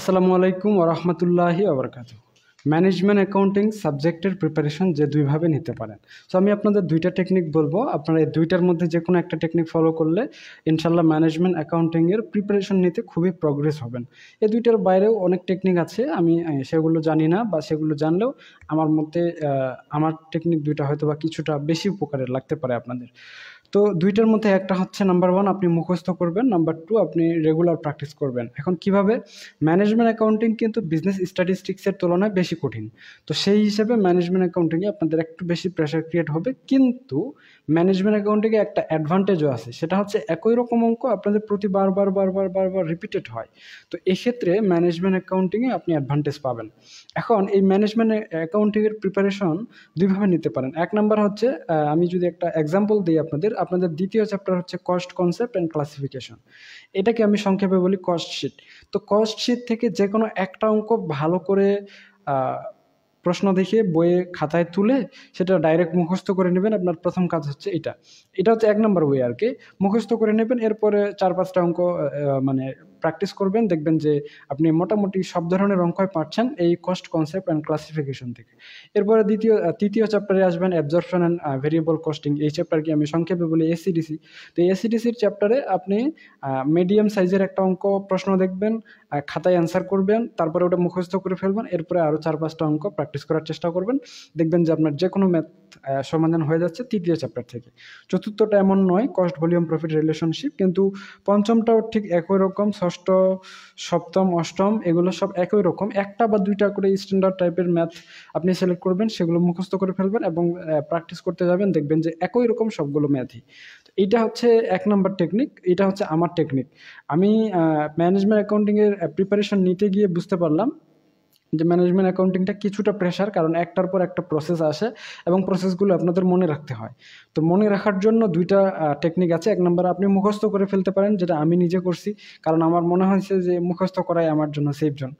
আসসালামু আলাইকুম ওরহমতুল্লাহি আবরকাত ম্যানেজমেন্ট অ্যাকাউন্টিং সাবজেক্টের প্রিপারেশন যে দুইভাবে নিতে পারেন সো আমি আপনাদের দুইটা টেকনিক বলবো আপনারা এই দুইটার মধ্যে যে কোনো একটা টেকনিক ফলো করলে ইনশাল্লাহ ম্যানেজমেন্ট অ্যাকাউন্টিংয়ের প্রিপারেশন নিতে খুবই প্রগ্রেস হবেন এই দুইটার বাইরেও অনেক টেকনিক আছে আমি সেগুলো জানি না বা সেগুলো জানলেও আমার মতে আমার টেকনিক দুইটা হয়তো বা কিছুটা বেশি উপকারের লাগতে পারে আপনাদের তো দুইটার মধ্যে একটা হচ্ছে নাম্বার ওয়ান আপনি মুখস্থ করবেন নাম্বার টু আপনি রেগুলার প্র্যাকটিস করবেন এখন কিভাবে ম্যানেজমেন্ট অ্যাকাউন্টিং কিন্তু বিজনেস স্ট্যাটিস্টিক্সের তুলনায় বেশি কঠিন তো সেই হিসেবে ম্যানেজমেন্ট অ্যাকাউন্টিংয়ে আপনাদের একটু বেশি প্রেশার ক্রিয়েট হবে কিন্তু ম্যানেজমেন্ট অ্যাকাউন্টিংয়ে একটা অ্যাডভান্টেজও আছে সেটা হচ্ছে একই রকম অঙ্ক আপনাদের প্রতি বারবার বারবার বারবার রিপিটেড হয় তো এক্ষেত্রে ম্যানেজমেন্ট অ্যাকাউন্টিংয়ে আপনি অ্যাডভান্টেজ পাবেন এখন এই ম্যানেজমেন্ট অ্যাকাউন্টিংয়ের প্রিপারেশন দুইভাবে নিতে পারেন এক নাম্বার হচ্ছে আমি যদি একটা এক্সাম্পল দিই আপনাদের আপনাদের দ্বিতীয় চ্যাপ্টার হচ্ছে কস্ট কনসেপ্ট অ্যান্ড ক্লাসিফিকেশন এটাকে আমি সংক্ষেপে বলি কস্ট শিট তো কস্ট শিট থেকে যে কোনো একটা অঙ্ক ভালো করে প্রশ্ন দেখে বইয়ে খাতায় তুলে সেটা ডাইরেক্ট মুখস্থ করে নেবেন আপনার প্রথম কাজ হচ্ছে এটা এটা হচ্ছে এক নম্বর বই আর কি মুখস্থ করে নেবেন এরপরে চার পাঁচটা অঙ্ক মানে প্র্যাকটিস করবেন দেখবেন যে আপনি মোটামুটি সব ধরনের অঙ্কই পাচ্ছেন এই কস্ট কনসেপ্ট অ্যান্ড ক্লাসিফিকেশন থেকে এরপরে দ্বিতীয় তৃতীয় চ্যাপ্টারে আসবেন অ্যাবজর্পশন অ্যান্ড ভেরিয়েবল কস্টিং এই চ্যাপ্টারকে আমি সংক্ষেপে বলি এসিডিসি তো এসিডিসির চ্যাপ্টারে আপনি মিডিয়াম সাইজের একটা অঙ্ক প্রশ্ন দেখবেন খাতায় অ্যান্সার করবেন তারপরে ওটা মুখস্থ করে ফেলবেন এরপরে আরও চার পাঁচটা অঙ্ক প্র্যাকটিস করার চেষ্টা করবেন দেখবেন যে আপনার যে কোনো ম্যাথ সমাধান হয়ে যাচ্ছে তৃতীয় চ্যাপ্টার থেকে চতুর্থটা এমন নয় কস্ট ভলিউম প্রফিট রিলেশনশিপ কিন্তু পঞ্চমটাও ঠিক একই রকম ষষ্ঠ সপ্তম অষ্টম এগুলো সব একই রকম একটা বা দুইটা করে স্ট্যান্ডার্ড টাইপের ম্যাথ আপনি সিলেক্ট করবেন সেগুলো মুখস্থ করে ফেলবেন এবং প্র্যাকটিস করতে যাবেন দেখবেন যে একই রকম সবগুলো ম্যাথই এটা হচ্ছে এক নম্বর টেকনিক এটা হচ্ছে আমার টেকনিক আমি ম্যানেজমেন্ট অ্যাকাউন্টিংয়ের প্রিপারেশন নিতে গিয়ে বুঝতে পারলাম যে ম্যানেজমেন্ট অ্যাকাউন্টিংটা কিছুটা প্রেশার কারণ একটার পর একটা প্রসেস আসে এবং প্রসেসগুলো আপনাদের মনে রাখতে হয় তো মনে রাখার জন্য দুইটা টেকনিক আছে এক নম্বর আপনি মুখস্থ করে ফেলতে পারেন যেটা আমি নিজে করছি কারণ আমার মনে হয়েছে যে মুখস্থ করাই আমার জন্য সেফ জন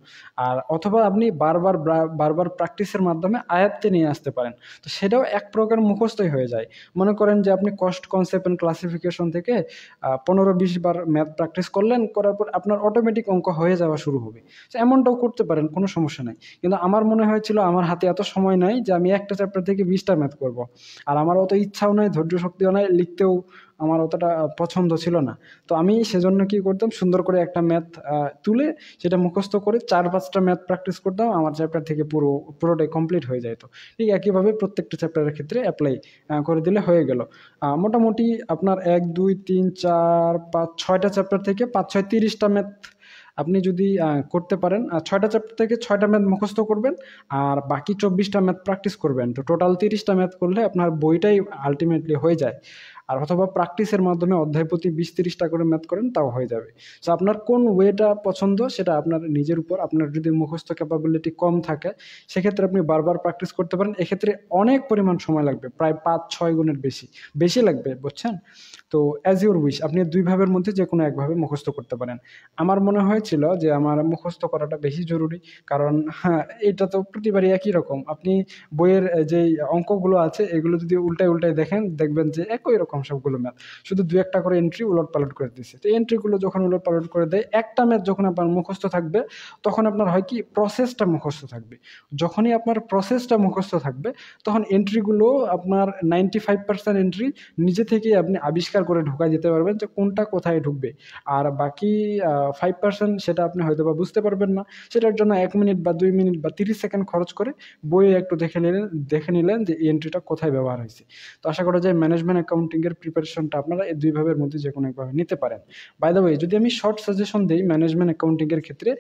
আর অথবা আপনি বারবার বারবার প্র্যাকটিসের মাধ্যমে আয়াত্তে নিয়ে আসতে পারেন তো সেটাও এক প্রকার মুখস্থই হয়ে যায় মনে করেন যে আপনি কস্ট কনসেপ্ট অ্যান্ড ক্লাসিফিকেশন থেকে পনেরো বিশ বার ম্যাথ প্র্যাকটিস করলেন করার পর আপনার অটোমেটিক অঙ্ক হয়ে যাওয়া শুরু হবে এমনটাও করতে পারেন কোনো সমস্যা কিছু নাই কিন্তু আমার মনে হয়েছিল আমার হাতে এত সময় নাই যে আমি একটা চ্যাপ্টার থেকে বিশটা ম্যাথ করব। আর আমার অত ইচ্ছাও নাই ধৈর্য শক্তিও নাই লিখতেও আমার অতটা পছন্দ ছিল না তো আমি সেজন্য কি করতাম সুন্দর করে একটা ম্যাথ তুলে সেটা মুখস্থ করে চার পাঁচটা ম্যাথ প্র্যাকটিস করতাম আমার চ্যাপ্টার থেকে পুরো পুরোটাই কমপ্লিট হয়ে যেত ঠিক একইভাবে প্রত্যেকটা চ্যাপ্টারের ক্ষেত্রে অ্যাপ্লাই করে দিলে হয়ে গেল মোটামুটি আপনার এক দুই তিন চার পাঁচ ছয়টা চ্যাপ্টার থেকে পাঁচ ছয় তিরিশটা ম্যাথ আপনি যদি করতে পারেন ছয়টা চ্যাপ্টার থেকে ছয়টা ম্যাথ মুখস্থ করবেন আর বাকি চব্বিশটা ম্যাথ প্র্যাকটিস করবেন তো টোটাল তিরিশটা ম্যাথ করলে আপনার বইটাই আলটিমেটলি হয়ে যায় আর অথবা প্র্যাকটিসের মাধ্যমে অধ্যায় প্রতি বিশ তিরিশটা করে ম্যাথ করেন তাও হয়ে যাবে তো আপনার কোন ওয়েটা পছন্দ সেটা আপনার নিজের উপর আপনার যদি মুখস্থ ক্যাপাবিলিটি কম থাকে সেক্ষেত্রে আপনি বারবার প্র্যাকটিস করতে পারেন এক্ষেত্রে অনেক পরিমাণ সময় লাগবে প্রায় পাঁচ ছয় গুণের বেশি বেশি লাগবে বুঝছেন তো অ্যাজ ইউর উইশ আপনি দুই ভাবের মধ্যে যে কোনো একভাবে মুখস্থ করতে পারেন আমার মনে হয়েছিল যে আমার মুখস্থ করাটা বেশি জরুরি কারণ হ্যাঁ এটা তো প্রতিবারই একই রকম আপনি বইয়ের যে অঙ্কগুলো আছে এগুলো যদি উল্টায় উল্টায় দেখেন দেখবেন যে একই রকম সবগুলো ম্যাথ শুধু দু একটা করে এন্ট্রি উলট পালট করে দিচ্ছে তো এন্ট্রিগুলো যখন উলট পালট করে দেয় একটা ম্যাথ যখন আপনার মুখস্থ থাকবে তখন আপনার হয় কি প্রসেসটা মুখস্থ থাকবে যখনই আপনার প্রসেসটা মুখস্থ থাকবে তখন এন্ট্রিগুলো আপনার নাইনটি ফাইভ পার্সেন্ট এন্ট্রি নিজে থেকেই আপনি আবিষ্কার পরিষ্কার করে ঢোকা যেতে পারবেন যে কোনটা কোথায় ঢুকবে আর বাকি ফাইভ পার্সেন্ট সেটা আপনি হয়তো বা বুঝতে পারবেন না সেটার জন্য এক মিনিট বা দুই মিনিট বা তিরিশ সেকেন্ড খরচ করে বইয়ে একটু দেখে নিলেন দেখে নিলেন যে এই এন্ট্রিটা কোথায় ব্যবহার হয়েছে তো আশা করা যায় ম্যানেজমেন্ট অ্যাকাউন্টিংয়ের প্রিপারেশনটা আপনারা এই দুইভাবের মধ্যে যে কোনো একভাবে নিতে পারেন বাই দ্য ওয়ে যদি আমি শর্ট সাজেশন দিই ম্যানেজমেন্ট অ্যাকাউন্টিংয়ের ক্ষেত্রে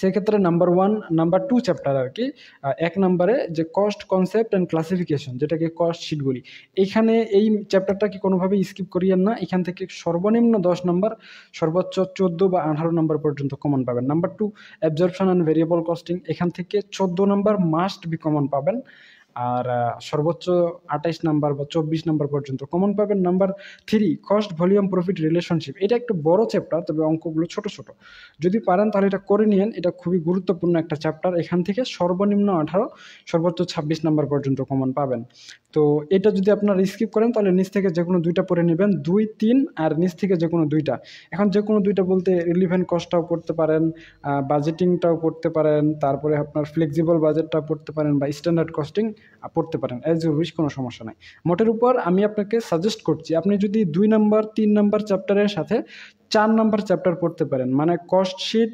সেক্ষেত্রে number one number two chapter আর কি এক নম্বরে যে কস্ট কনসেপ্ট অ্যান্ড ক্লাসিফিকেশন যেটাকে কস্ট শিট বলি এইখানে এই চ্যাপ্টারটা কি কোনোভাবে স্কিপ করিয়েন না এখান থেকে সর্বনিম্ন দশ নম্বর সর্বোচ্চ চোদ্দো বা আঠারো নম্বর পর্যন্ত কমন পাবেন number two absorption and variable costing এখান থেকে চোদ্দো নম্বর মাস্ট বি কমন পাবেন আর সর্বোচ্চ আঠাইশ নাম্বার বা চব্বিশ নাম্বার পর্যন্ত কমন পাবেন number three cost volume profit relationship এটা একটু বড় চ্যাপ্টার তবে অঙ্কগুলো ছোট ছোট যদি পারেন তাহলে এটা করে নিয়েন এটা খুবই গুরুত্বপূর্ণ একটা চ্যাপ্টার এখান থেকে সর্বনিম্ন আঠারো সর্বোচ্চ ছাব্বিশ নাম্বার পর্যন্ত কমন পাবেন তো এটা যদি আপনারা স্কিপ করেন তাহলে নিচ থেকে যে কোনো দুইটা পড়ে নেবেন দুই তিন আর নিচ থেকে যে কোনো দুইটা এখন যে কোনো দুইটা বলতে রিলিভেন্ট কস্টটাও পড়তে পারেন বাজেটিংটাও পড়তে পারেন তারপরে আপনার ফ্লেক্সিবল বাজেটটা পড়তে পারেন বা স্ট্যান্ডার্ড কস্টিং পড়তে পারেন অ্যাজ এ উইশ কোনো সমস্যা নাই মোটের উপর আমি আপনাকে সাজেস্ট করছি আপনি যদি দুই নাম্বার তিন নাম্বার চ্যাপ্টারের সাথে চার নম্বর চ্যাপ্টার পড়তে পারেন মানে কস্ট শিট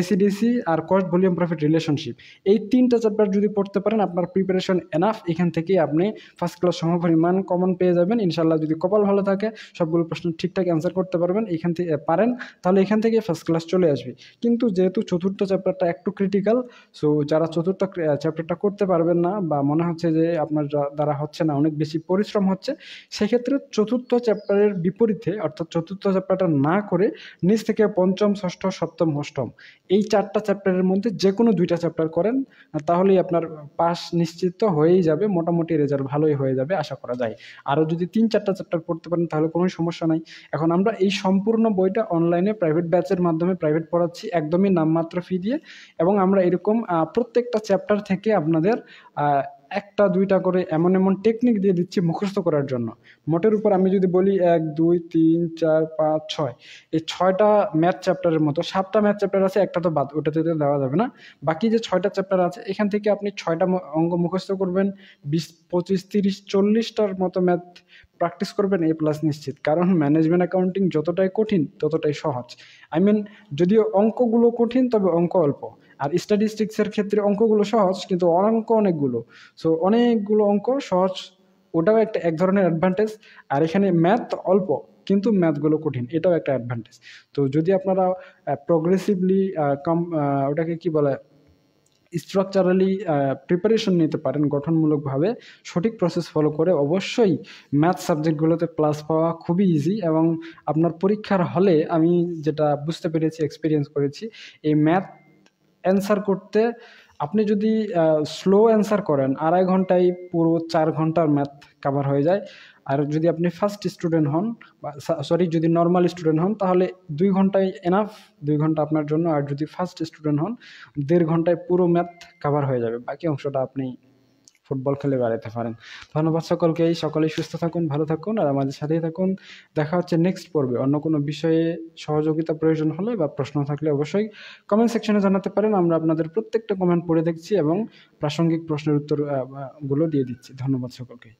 এসিডিসি আর কস্ট ভলিউম প্রফিট রিলেশনশিপ এই তিনটা চ্যাপ্টার যদি পড়তে পারেন আপনার প্রিপারেশন এনাফ এখান থেকেই আপনি ফার্স্ট ক্লাস সমপরিমাণ কমন পেয়ে যাবেন ইনশাল্লাহ যদি কপাল ভালো থাকে সবগুলো প্রশ্ন ঠিকঠাক অ্যান্সার করতে পারবেন এখান থেকে পারেন তাহলে এখান থেকে ফার্স্ট ক্লাস চলে আসবে কিন্তু যেহেতু চতুর্থ চ্যাপ্টারটা একটু ক্রিটিক্যাল সো যারা চতুর্থ চ্যাপ্টারটা করতে পারবেন না বা মনে হচ্ছে যে আপনার দ্বারা হচ্ছে না অনেক বেশি পরিশ্রম হচ্ছে সেক্ষেত্রে চতুর্থ চ্যাপ্টারের বিপরীতে অর্থাৎ চতুর্থ চ্যাপ্টারটা না করে নিচ থেকে পঞ্চম ষষ্ঠ সপ্তম অষ্টম এই চারটা চ্যাপ্টারের মধ্যে যে কোনো দুইটা চ্যাপ্টার করেন তাহলেই আপনার পাস নিশ্চিত হয়েই যাবে মোটামুটি রেজাল্ট ভালোই হয়ে যাবে আশা করা যায় আরও যদি তিন চারটা চ্যাপ্টার পড়তে পারেন তাহলে কোনো সমস্যা নাই এখন আমরা এই সম্পূর্ণ বইটা অনলাইনে প্রাইভেট ব্যাচের মাধ্যমে প্রাইভেট পড়াচ্ছি একদমই নামমাত্র ফি দিয়ে এবং আমরা এরকম প্রত্যেকটা চ্যাপ্টার থেকে আপনাদের একটা দুইটা করে এমন এমন টেকনিক দিয়ে দিচ্ছি মুখস্থ করার জন্য মোটের উপর আমি যদি বলি এক দুই তিন চার পাঁচ ছয় এই ছয়টা ম্যাথ চ্যাপ্টারের মতো সাতটা ম্যাথ চ্যাপ্টার আছে একটা তো বাদ ওটাতে তো দেওয়া যাবে না বাকি যে ছয়টা চ্যাপ্টার আছে এখান থেকে আপনি ছয়টা অঙ্গ মুখস্থ করবেন বিশ পঁচিশ তিরিশ চল্লিশটার মতো ম্যাথ প্র্যাকটিস করবেন এ প্লাস নিশ্চিত কারণ ম্যানেজমেন্ট অ্যাকাউন্টিং যতটাই কঠিন ততটাই সহজ আই মিন যদিও অঙ্কগুলো কঠিন তবে অঙ্ক অল্প আর স্ট্যাটিস্টিক্সের ক্ষেত্রে অঙ্কগুলো সহজ কিন্তু অঙ্ক অনেকগুলো সো অনেকগুলো অঙ্ক সহজ ওটাও একটা এক ধরনের অ্যাডভান্টেজ আর এখানে ম্যাথ অল্প কিন্তু ম্যাথগুলো কঠিন এটাও একটা অ্যাডভান্টেজ তো যদি আপনারা প্রগ্রেসিভলি কম ওটাকে কি বলে স্ট্রাকচারালি প্রিপারেশন নিতে পারেন গঠনমূলকভাবে সঠিক প্রসেস ফলো করে অবশ্যই ম্যাথ সাবজেক্টগুলোতে প্লাস পাওয়া খুবই ইজি এবং আপনার পরীক্ষার হলে আমি যেটা বুঝতে পেরেছি এক্সপিরিয়েন্স করেছি এই ম্যাথ অ্যান্সার করতে আপনি যদি স্লো অ্যান্সার করেন আড়াই ঘন্টায় পুরো চার ঘন্টার ম্যাথ কাভার হয়ে যায় আর যদি আপনি ফার্স্ট স্টুডেন্ট হন বা সরি যদি নর্মাল স্টুডেন্ট হন তাহলে দুই ঘন্টায় এনাফ দুই ঘন্টা আপনার জন্য আর যদি ফার্স্ট স্টুডেন্ট হন দেড় ঘন্টায় পুরো ম্যাথ কাভার হয়ে যাবে বাকি অংশটা আপনি ফুটবল খেলে বেড়াতে পারেন ধন্যবাদ এই সকলেই সুস্থ থাকুন ভালো থাকুন আর আমাদের সাথেই থাকুন দেখা হচ্ছে নেক্সট পর্বে অন্য কোনো বিষয়ে সহযোগিতা প্রয়োজন হলে বা প্রশ্ন থাকলে অবশ্যই কমেন্ট সেকশনে জানাতে পারেন আমরা আপনাদের প্রত্যেকটা কমেন্ট পড়ে দেখছি এবং প্রাসঙ্গিক প্রশ্নের উত্তর গুলো দিয়ে দিচ্ছি ধন্যবাদ সকলকে